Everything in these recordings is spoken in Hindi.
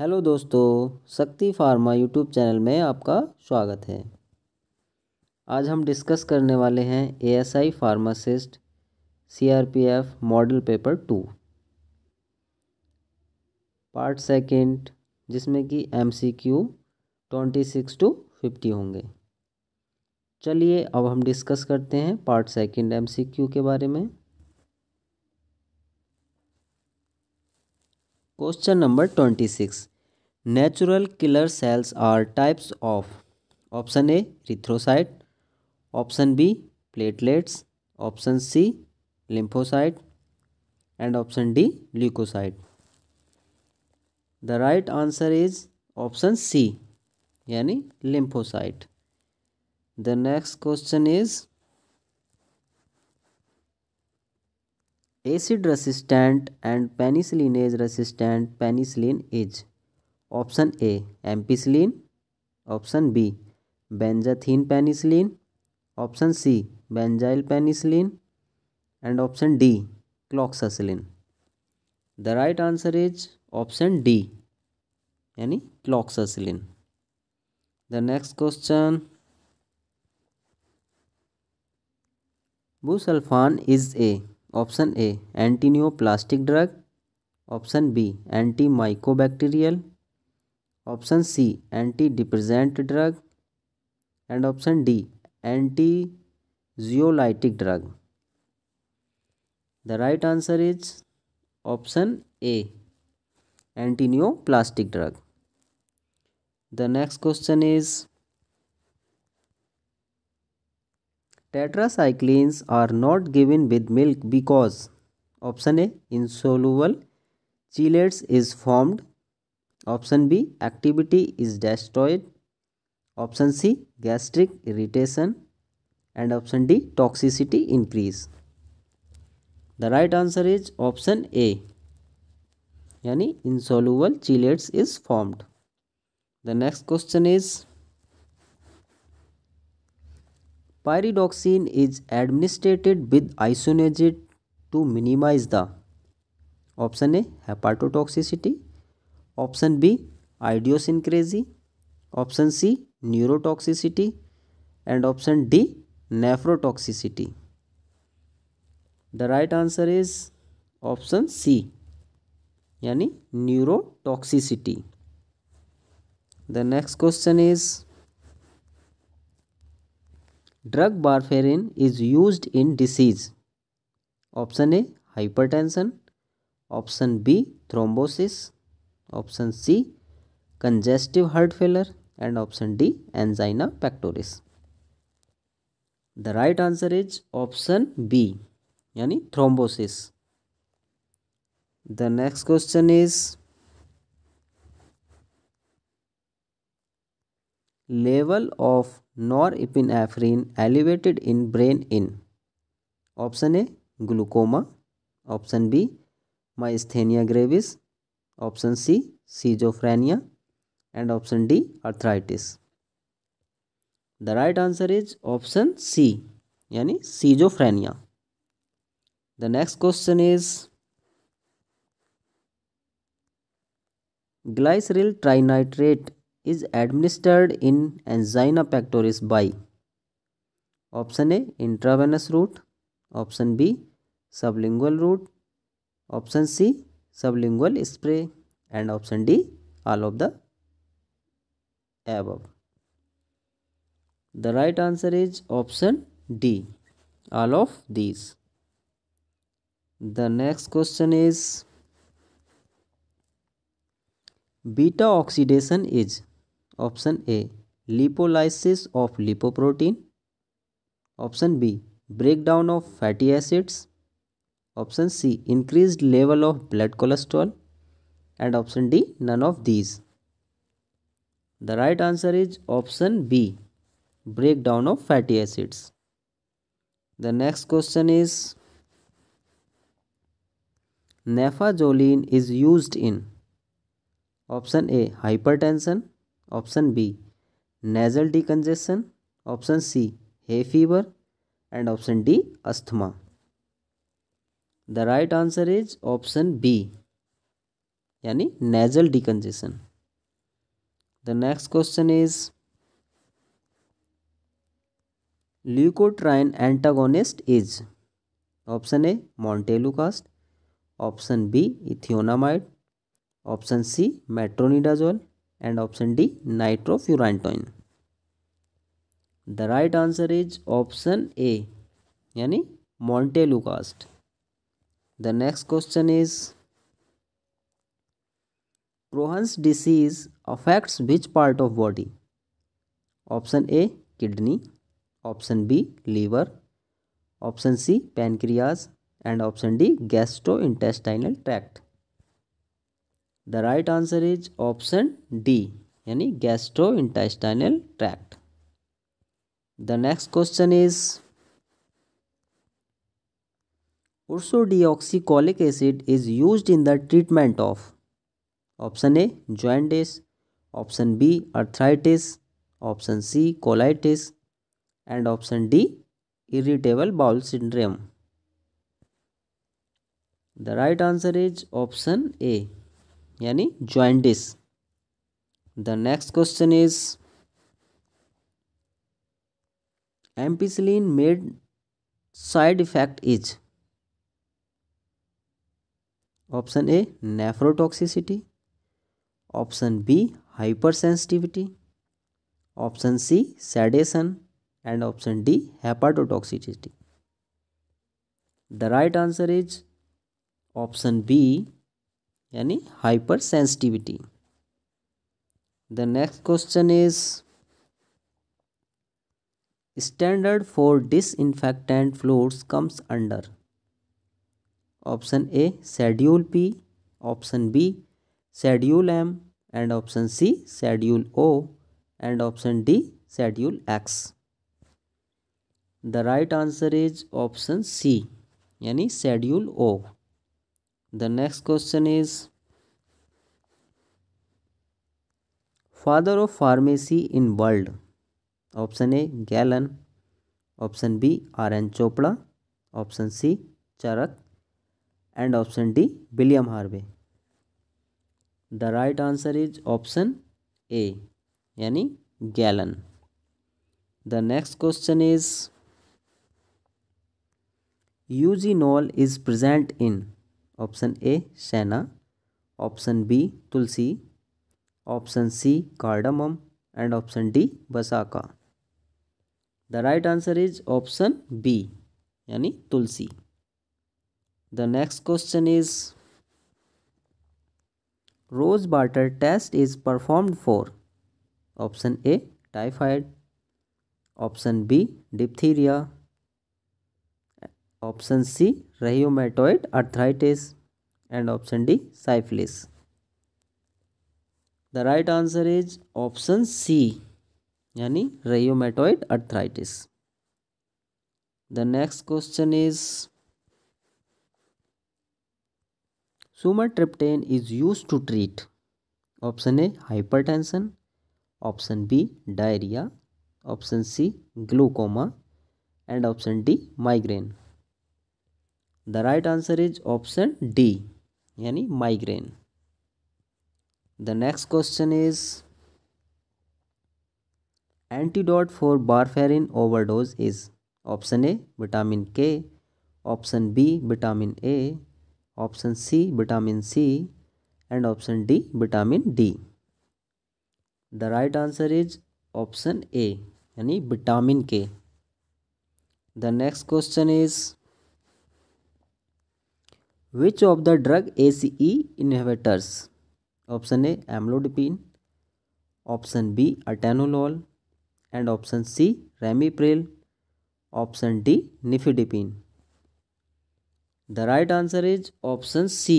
हेलो दोस्तों शक्ति फार्मा यूट्यूब चैनल में आपका स्वागत है आज हम डिस्कस करने वाले हैं ASI pharmacist CRPF model paper two part second जिसमें कि MCQ twenty six to fifty होंगे चलिए अब हम डिस्कस करते हैं पार्ट सेकंड एमसीक्यू के बारे में Question number 26. Natural killer cells are types of option A erythrocyte, option B platelets, option C lymphocyte and option D leukocyte. The right answer is option C यानी lymphocyte. The next question is acid resistant and penicillinase resistant penicillin is option a ampicillin option b benzathine penicillin option c benzyl penicillin and option d cloxacillin the right answer is option d any cloxacillin the next question busulfan is a option A antineoplastic drug option B anti mycobacterial option C anti depressant drug and option D anti anxiolytic drug the right answer is option A antineoplastic drug the next question is Tetracyclines are not given with milk because option A insoluble chelates is formed option B activity is destroyed option C gastric irritation and option D toxicity increase the right answer is option A Yani insoluble chelates is formed the next question is pyridoxine is administrated with isoniazid to minimise the option A hepatotoxicity option B idiosyncrasy option C neurotoxicity and option D nephrotoxicity the right answer is option C यानी neurotoxicity the next question is drug warfarin is use in disease option A hypertension option B thrombosis option C congestive heart failure and option D angina pectoris the right answer is option B यानी thrombosis the next question is level of epinephrine elevated in brain in option A glaucoma option B myasthenia gravis option C schizophrenia and option D arthritis the right answer is option C यानी schizophrenia the next question is glyceryl trinitrate is administered in angina pectoris by option A intravenous route option B sublingual route option C sublingual spray and option D all of the above the right answer is option D all of these the next question is beta oxidation is Option A. Lipolysis of lipoprotein. Option B. Breakdown of fatty acids. Option C. Increased level of blood cholesterol. And option D. None of these. The right answer is option B. Breakdown of fatty acids. The next question is Nefazolin is used in option A hypertension option B nasal decongestion option C hay fever and option D asthma the right answer is option B यानी nasal decongestion the next question is leukotriene antagonist is option A montelukast option B ethionamide option C metronidazole and option D nitrofurantoin the right answer is option A यानी montelukast the next question is Crohn's disease affects which part of body option A kidney option B liver option C pancreas and option D gastro intestinal tract The right answer is option D, any gastrointestinal tract. The next question is ursodeoxycholic acid is used in the treatment of option A jaundice, option B arthritis, option C colitis and option D irritable bowel syndrome. The right answer is option A. यानी ज्वाइंटिस the next question is ampicillin made side effect is option A nephrotoxicity option B hyper sensitivity option C sedation and option D hepatotoxicity the right answer is option B यानी hyper sensitivity the next question is standard for infectant fluids comes under option A schedule P option B schedule M and option C schedule O and option D schedule X the right answer is option C यानी schedule O the next question is father of pharmacy in world option a galen option b r n chopra option c charak and option d william harvey the right answer is option a yani galen the next question is eugenol is present in option A senna option B tulsi option C cardamom and option D vasaka the right answer is option B यानी tulsi the next question is rose water test is performed for option A typhoid option B diphtheria option C rheumatoid arthritis and option D syphilis the right answer is option C यानी rheumatoid arthritis the next question is triptan is use to treat option A hypertension option B diarrhoea option C glaucoma and option D migraine the right answer is option D यानी migraine the next question is antidote for warfarin overdose is option A vitamin K option B vitamin A option C vitamin C and option D vitamin D the right answer is option A यानी vitamin K the next question is which of the drug A C E inhibitors option A amlodipine option B अटेनोलॉल and option C ramipril option D nifedipine the right answer is option C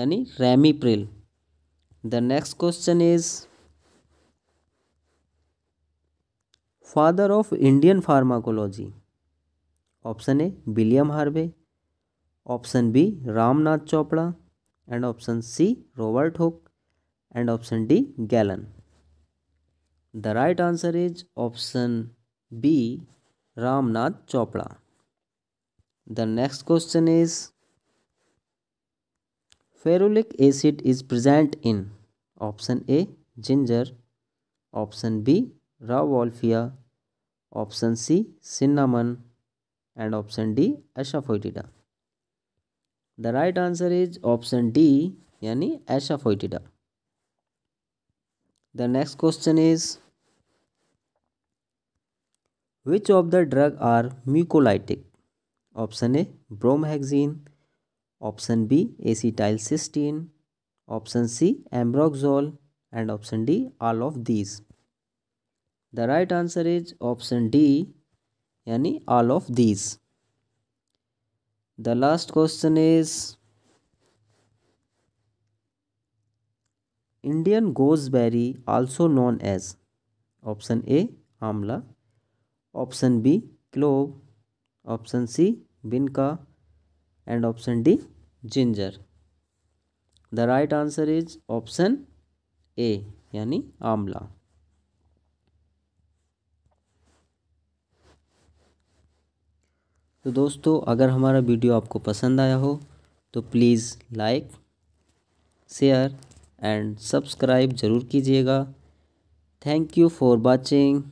यानी ramipril the next question is father of Indian pharmacology option A William Harvey option B Ramnath Chopra and option C Robert Hooke and option D Galen the right answer is option B Ramnath Chopra the next question is ferulic acid is present in option A ginger option B rauwolfia option C cinnamon and option D अशाफोइटिडा the right answer is option D यानी asafoetida the next question is which of the drug are mucolytic option A bromhexine option B acetyl cysteine option C ambroxol and option D all of these the right answer is option D यानी all of these the last question is Indian gooseberry also known as option A amla option B clove option C vinca and option D ginger the right answer is option A यानी आमला तो दोस्तों अगर हमारा वीडियो आपको पसंद आया हो तो please like share and subscribe ज़रूर कीजिएगा थैंक यू फॉर वाचिंग